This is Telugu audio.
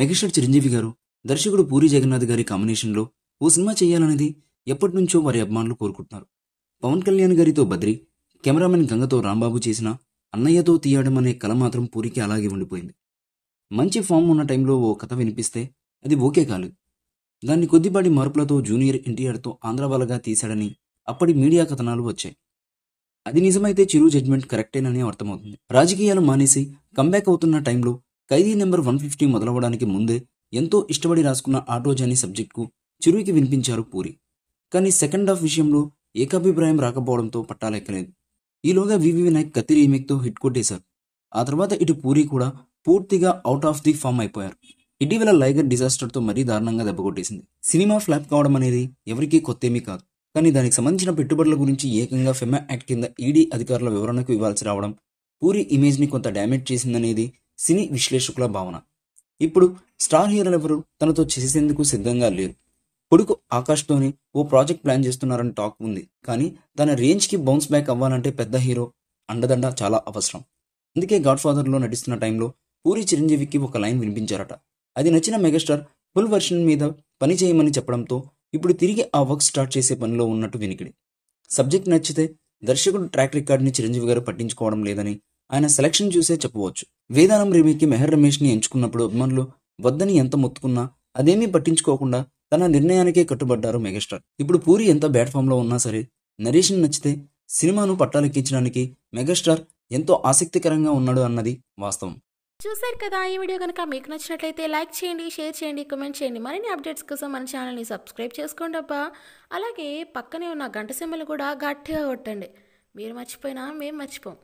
మెగాస్టార్ చిరంజీవి గారు దర్శకుడు పూరి జగన్నాథ్ గారి కాంబినేషన్లో ఓ సినిమా చేయాలనేది ఎప్పటి నుంచో వారి అభిమానులు కోరుకుంటున్నారు పవన్ కళ్యాణ్ గారితో బద్రి కెమెరామెన్ గంగతో రాంబాబు చేసిన అన్నయ్యతో తీయడం అనే కళ మాత్రం పూరికి అలాగే ఉండిపోయింది మంచి ఫామ్ ఉన్న టైంలో ఓ కథ వినిపిస్తే అది ఓకే కాదు దాన్ని కొద్దిపాటి మార్పులతో జూనియర్ ఎన్టీఆర్తో ఆంధ్రవాలగా తీశాడని అప్పటి మీడియా కథనాలు వచ్చాయి అది నిజమైతే చిరు జడ్జ్మెంట్ కరెక్టేనని అర్థమవుతుంది రాజకీయాలు మానేసి కంబ్యాక్ అవుతున్న టైంలో ఖైదీ నెంబర్ వన్ ఫిఫ్టీ మొదలవడానికి ముందే ఎంతో ఇష్టపడి రాసుకున్న అనే సబ్జెక్టుకు చిరుకి వినిపించారు పూరి కానీ సెకండ్ హాఫ్ విషయంలో ఏకాభిప్రాయం రాకపోవడంతో పట్టాలెక్కలేదు ఈలోగా వివి వినాయక్ కత్తి రీమేక్తో హిట్ కొట్టేశారు ఆ తర్వాత ఇటు పూరి కూడా పూర్తిగా అవుట్ ఆఫ్ ది ఫామ్ అయిపోయారు ఇటీవల లైగర్ డిజాస్టర్తో మరీ దారుణంగా దెబ్బకొట్టేసింది సినిమా ఫ్లాప్ కావడం అనేది ఎవరికీ కొత్తేమీ కాదు కానీ దానికి సంబంధించిన పెట్టుబడుల గురించి ఏకంగా ఫెమా యాక్ట్ కింద ఈడీ అధికారుల వివరణకు ఇవ్వాల్సి రావడం పూరి ఇమేజ్ని కొంత డ్యామేజ్ చేసిందనేది సినీ విశ్లేషకుల భావన ఇప్పుడు స్టార్ హీరోలు ఎవరు తనతో చేసేందుకు సిద్ధంగా లేరు కొడుకు ఆకాష్తోని ఓ ప్రాజెక్ట్ ప్లాన్ చేస్తున్నారని టాక్ ఉంది కానీ తన రేంజ్కి బౌన్స్ బ్యాక్ అవ్వాలంటే పెద్ద హీరో అండదండ చాలా అవసరం అందుకే గాడ్ ఫాదర్లో నటిస్తున్న టైంలో పూరి చిరంజీవికి ఒక లైన్ వినిపించారట అది నచ్చిన మెగాస్టార్ ఫుల్ వర్షన్ మీద పని చేయమని చెప్పడంతో ఇప్పుడు తిరిగి ఆ వర్క్ స్టార్ట్ చేసే పనిలో ఉన్నట్టు వినికిడి సబ్జెక్ట్ నచ్చితే దర్శకుడు ట్రాక్ రికార్డ్ని చిరంజీవి గారు పట్టించుకోవడం లేదని ఆయన సెలక్షన్ చూసే చెప్పవచ్చు వేదానం రీమేక్కి మెహర్ రమేష్ని ఎంచుకున్నప్పుడు అభిమానులు వద్దని ఎంత మొత్తుకున్నా అదేమీ పట్టించుకోకుండా తన నిర్ణయానికే కట్టుబడ్డారు మెగాస్టార్ ఇప్పుడు పూరి ఎంత బ్యాడ్ లో ఉన్నా సరే నరేషన్ నచ్చితే సినిమాను పట్టాలెక్కించడానికి మెగాస్టార్ ఎంతో ఆసక్తికరంగా ఉన్నాడు అన్నది వాస్తవం చూసారు కదా ఈ వీడియో కనుక మీకు నచ్చినట్లయితే లైక్ చేయండి షేర్ చేయండి కమెంట్ చేయండి మరిన్ని అప్డేట్స్ కోసం మన ఛానల్ని సబ్స్క్రైబ్ చేసుకోండి అబ్బా అలాగే పక్కనే ఉన్న గంట సింబల్ కూడా గట్టిగా కొట్టండి మీరు మర్చిపోయినా మేము మర్చిపోం